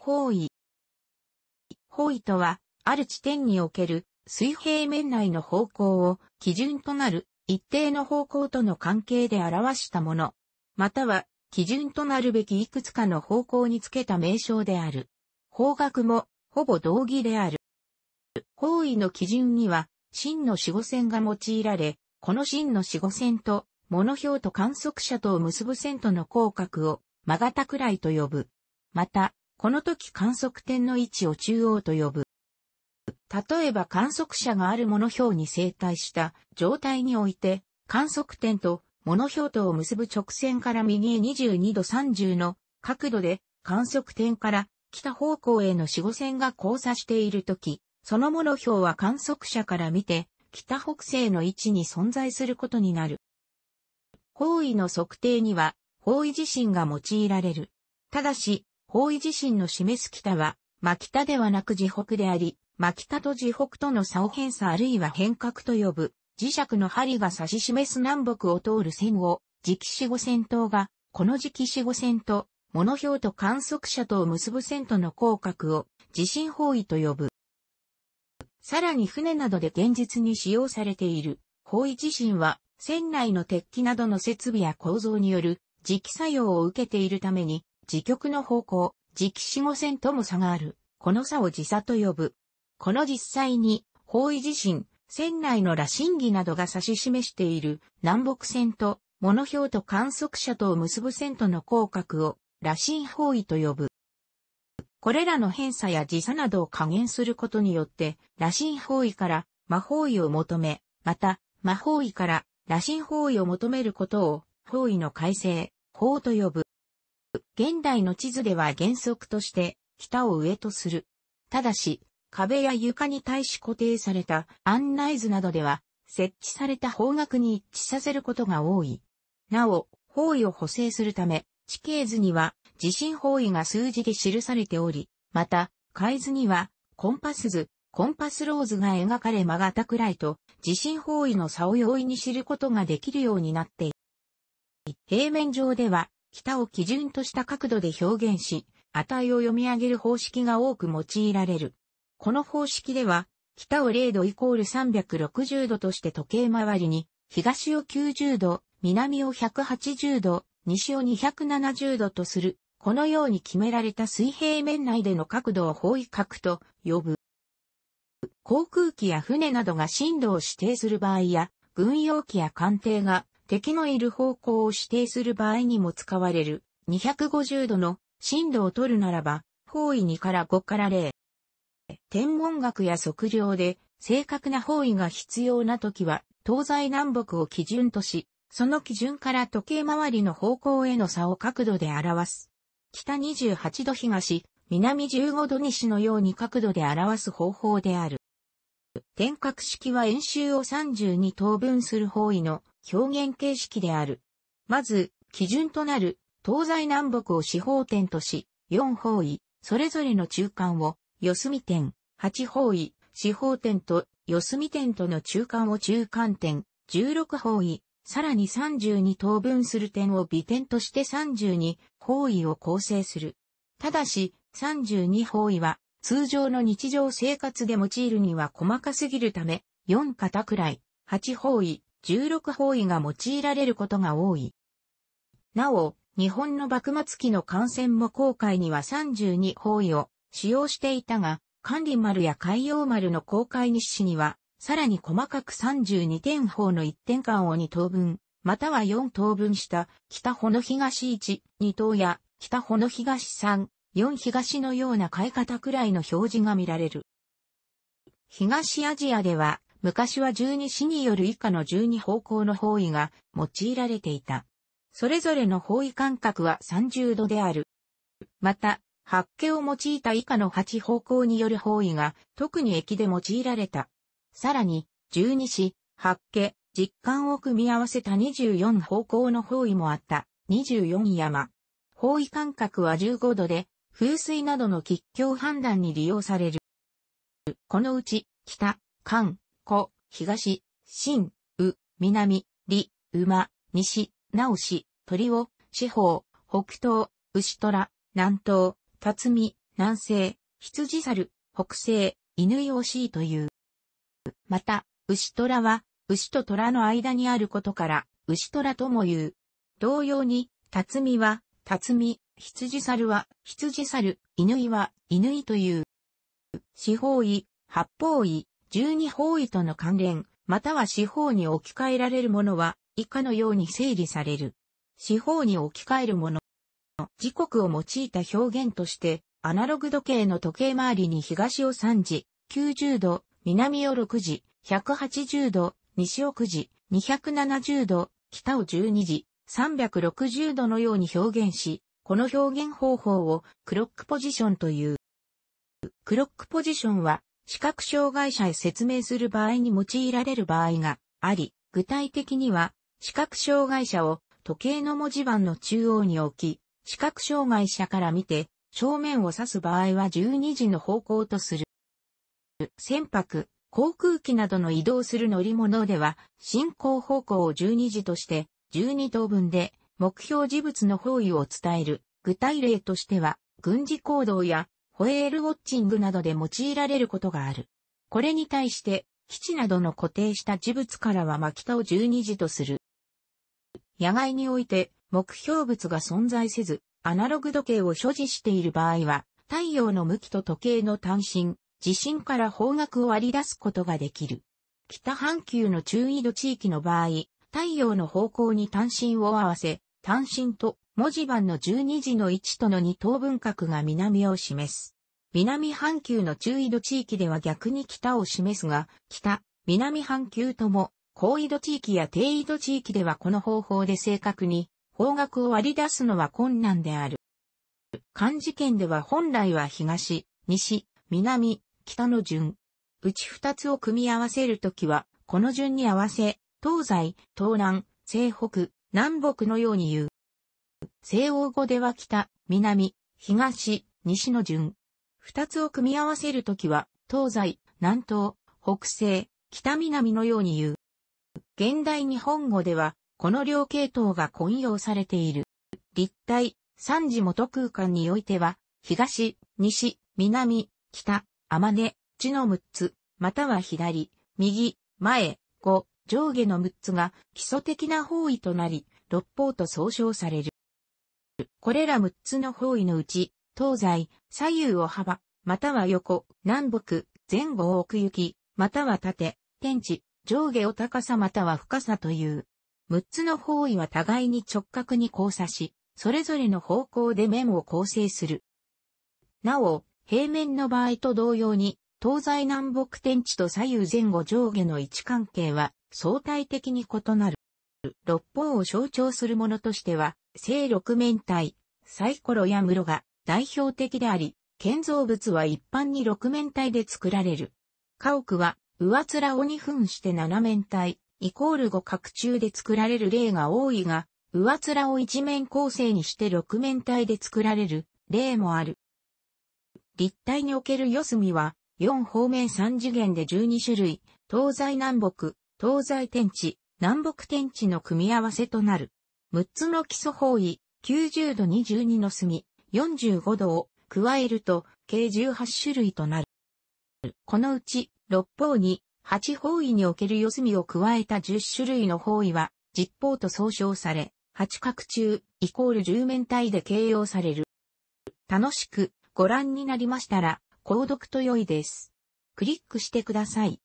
方位。方位とは、ある地点における水平面内の方向を基準となる一定の方向との関係で表したもの。または、基準となるべきいくつかの方向につけた名称である。方角も、ほぼ同義である。方位の基準には、真の四五線が用いられ、この真の四五線と、物表と観測者とを結ぶ線との広角を、曲がたくらいと呼ぶ。また、この時観測点の位置を中央と呼ぶ。例えば観測者がある物表に正体した状態において、観測点と物表とを結ぶ直線から右へ22度30の角度で観測点から北方向への四五線が交差しているとき、そのノ表は観測者から見て北北西の位置に存在することになる。方位の測定には方位自身が用いられる。ただし、方位自身の示す北は、真北ではなく自北であり、真北と自北との差を偏差あるいは変革と呼ぶ、磁石の針が指し示す南北を通る線を、磁気死後線等が、この磁気死後線と、物標と観測者とを結ぶ線との広角を、地震方位と呼ぶ。さらに船などで現実に使用されている、方位地震は、船内の鉄器などの設備や構造による磁気作用を受けているために、自極の方向、磁気死後線とも差がある。この差を時差と呼ぶ。この実際に、方位地震、船内の羅針儀などが指し示している南北線と、物表と観測者とを結ぶ線との広角を、羅針方位と呼ぶ。これらの偏差や時差などを加減することによって、羅針方位から魔法位を求め、また、魔法位から羅針方位を求めることを、方位の改正、法と呼ぶ。現代の地図では原則として北を上とする。ただし、壁や床に対し固定された案内図などでは設置された方角に一致させることが多い。なお、方位を補正するため、地形図には地震方位が数字で記されており、また、海図にはコンパス図、コンパスローズが描かれ曲がったくらいと、地震方位の差を容易に知ることができるようになっている。平面上では、北を基準とした角度で表現し、値を読み上げる方式が多く用いられる。この方式では、北を0度イコール360度として時計回りに、東を90度、南を180度、西を270度とする、このように決められた水平面内での角度を方位角と呼ぶ。航空機や船などが震度を指定する場合や、軍用機や艦艇が敵のいる方向を指定する場合にも使われる250度の震度を取るならば、方位2から5から0。天文学や測量で正確な方位が必要な時は、東西南北を基準とし、その基準から時計回りの方向への差を角度で表す。北28度東、南15度西のように角度で表す方法である。点角式は演習を3 2等分する方位の表現形式である。まず、基準となる東西南北を四方点とし、四方位、それぞれの中間を四隅点、八方位、四方点と四隅点との中間を中間点、16方位、さらに32等分する点を微点として32方位を構成する。ただし、32方位は通常の日常生活で用いるには細かすぎるため、4肩くらい、8方位、16方位が用いられることが多い。なお、日本の幕末期の艦船も航海には32方位を使用していたが、管理丸や海洋丸の航海日誌には、さらに細かく32点方の1点間を2等分、または4等分した北穂の東1、2等や北穂の東3、4東のような買い方くらいの表示が見られる。東アジアでは、昔は12市による以下の12方向の方位が用いられていた。それぞれの方位間隔は30度である。また、八家を用いた以下の8方向による方位が特に駅で用いられた。さらに、十二市、八家、実感を組み合わせた24方向の方位もあった。24山。方位間隔は15度で、風水などの吉凶判断に利用される。このうち、北、関、古、東、新、宇、南、里、馬、西、直し、鳥を、四方、北東、牛虎、南東、辰巳、南西、羊猿、北西、犬をしいという。また、牛虎は、牛と虎の間にあることから、牛虎とも言う。同様に、辰巳は、辰巳、羊猿は、羊猿、犬は、犬という。四方位、八方位、十二方位との関連、または四方に置き換えられるものは、以下のように整理される。四方に置き換えるもの。時刻を用いた表現として、アナログ時計の時計回りに東を3時、90度、南を6時、180度、西を9時、270度、北を12時、360度のように表現し、この表現方法をクロックポジションという。クロックポジションは視覚障害者へ説明する場合に用いられる場合があり、具体的には視覚障害者を時計の文字盤の中央に置き、視覚障害者から見て正面を指す場合は12時の方向とする。船舶、航空機などの移動する乗り物では進行方向を12時として12等分で目標事物の方位を伝える具体例としては軍事行動やホエールウォッチングなどで用いられることがある。これに対して基地などの固定した事物からは巻き田を12時とする。野外において目標物が存在せず、アナログ時計を所持している場合は、太陽の向きと時計の単身、地震から方角を割り出すことができる。北半球の中緯度地域の場合、太陽の方向に単身を合わせ、単身と文字盤の12時の1との2等分角が南を示す。南半球の中緯度地域では逆に北を示すが、北、南半球とも、高緯度地域や低緯度地域ではこの方法で正確に方角を割り出すのは困難である。漢字圏では本来は東、西、南、北の順。うち二つを組み合わせるときは、この順に合わせ、東西、東南、西北、南北のように言う。西欧語では北、南、東、西の順。二つを組み合わせるときは、東西、南東、北西、北南のように言う。現代日本語では、この両系統が混用されている。立体、三次元空間においては、東、西、南、北、天音、地の六つ、または左、右、前、後、上下の6つが基礎的な方位となり、六方と総称される。これら6つの方位のうち、東西、左右を幅、または横、南北、前後を奥行き、または縦、天地、上下を高さまたは深さという。6つの方位は互いに直角に交差し、それぞれの方向で面を構成する。なお、平面の場合と同様に、東西南北天地と左右前後上下の位置関係は相対的に異なる。六方を象徴するものとしては、正六面体、サイコロや室が代表的であり、建造物は一般に六面体で作られる。家屋は上面を2分して七面体、イコール五角柱で作られる例が多いが、上面を一面構成にして六面体で作られる例もある。立体における四隅は、四方面三次元で12種類、東西南北、東西天地、南北天地の組み合わせとなる。6つの基礎方位、90度22の隅、45度を加えると、計18種類となる。このうち、六方に、八方位における四隅を加えた10種類の方位は、実方と総称され、八角中、イコール10面体で形容される。楽しくご覧になりましたら、購読と良いです。クリックしてください。